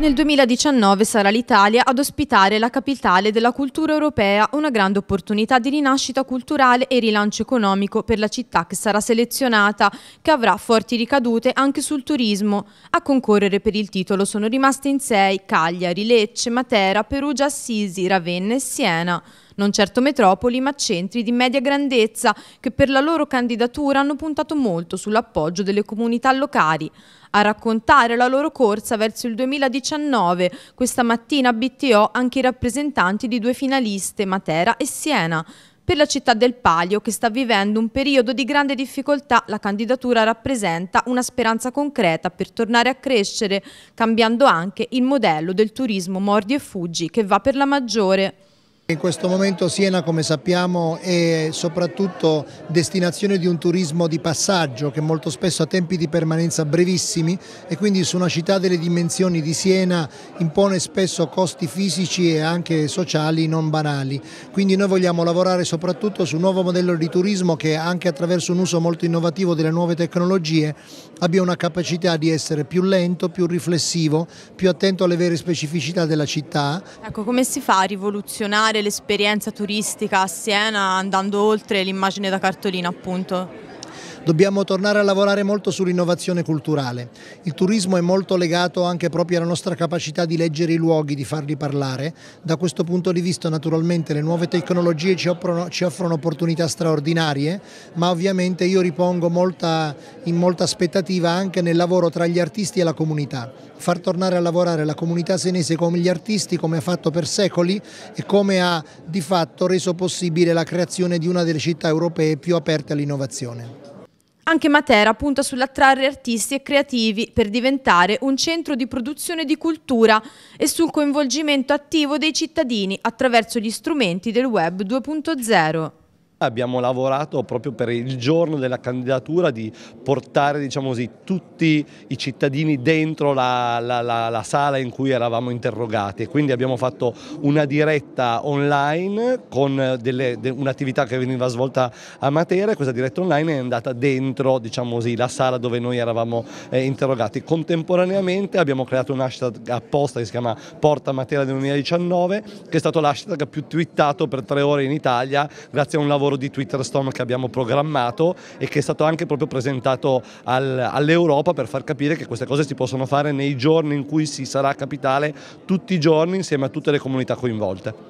Nel 2019 sarà l'Italia ad ospitare la capitale della cultura europea, una grande opportunità di rinascita culturale e rilancio economico per la città che sarà selezionata, che avrà forti ricadute anche sul turismo. A concorrere per il titolo sono rimaste in sei Cagliari, Lecce, Matera, Perugia, Assisi, Ravenna e Siena non certo metropoli, ma centri di media grandezza che per la loro candidatura hanno puntato molto sull'appoggio delle comunità locali. A raccontare la loro corsa verso il 2019, questa mattina a BTO anche i rappresentanti di due finaliste, Matera e Siena per la città del Palio che sta vivendo un periodo di grande difficoltà, la candidatura rappresenta una speranza concreta per tornare a crescere, cambiando anche il modello del turismo mordi e fuggi che va per la maggiore. In questo momento Siena come sappiamo è soprattutto destinazione di un turismo di passaggio che molto spesso ha tempi di permanenza brevissimi e quindi su una città delle dimensioni di Siena impone spesso costi fisici e anche sociali non banali. Quindi noi vogliamo lavorare soprattutto su un nuovo modello di turismo che anche attraverso un uso molto innovativo delle nuove tecnologie abbia una capacità di essere più lento, più riflessivo, più attento alle vere specificità della città. Ecco, come si fa a rivoluzionare l'esperienza turistica a Siena andando oltre l'immagine da cartolina appunto. Dobbiamo tornare a lavorare molto sull'innovazione culturale. Il turismo è molto legato anche proprio alla nostra capacità di leggere i luoghi, di farli parlare. Da questo punto di vista naturalmente le nuove tecnologie ci offrono, ci offrono opportunità straordinarie, ma ovviamente io ripongo molta, in molta aspettativa anche nel lavoro tra gli artisti e la comunità. Far tornare a lavorare la comunità senese con gli artisti come ha fatto per secoli e come ha di fatto reso possibile la creazione di una delle città europee più aperte all'innovazione. Anche Matera punta sull'attrarre artisti e creativi per diventare un centro di produzione di cultura e sul coinvolgimento attivo dei cittadini attraverso gli strumenti del Web 2.0 abbiamo lavorato proprio per il giorno della candidatura di portare diciamo così, tutti i cittadini dentro la, la, la, la, sala in cui eravamo interrogati. Quindi abbiamo fatto una diretta online con de, un'attività che veniva svolta a Matera e questa diretta online è andata dentro diciamo così, la sala dove noi eravamo eh, interrogati. Contemporaneamente abbiamo creato un hashtag apposta che si chiama Porta Matera 2019 che è stato l'hashtag più twittato per tre ore in Italia grazie a un lavoro lavoro di Twitter Storm che abbiamo programmato e che è stato anche proprio presentato al, all'Europa per far capire che queste cose si possono fare nei giorni in cui si sarà capitale, tutti i giorni insieme a tutte le comunità coinvolte.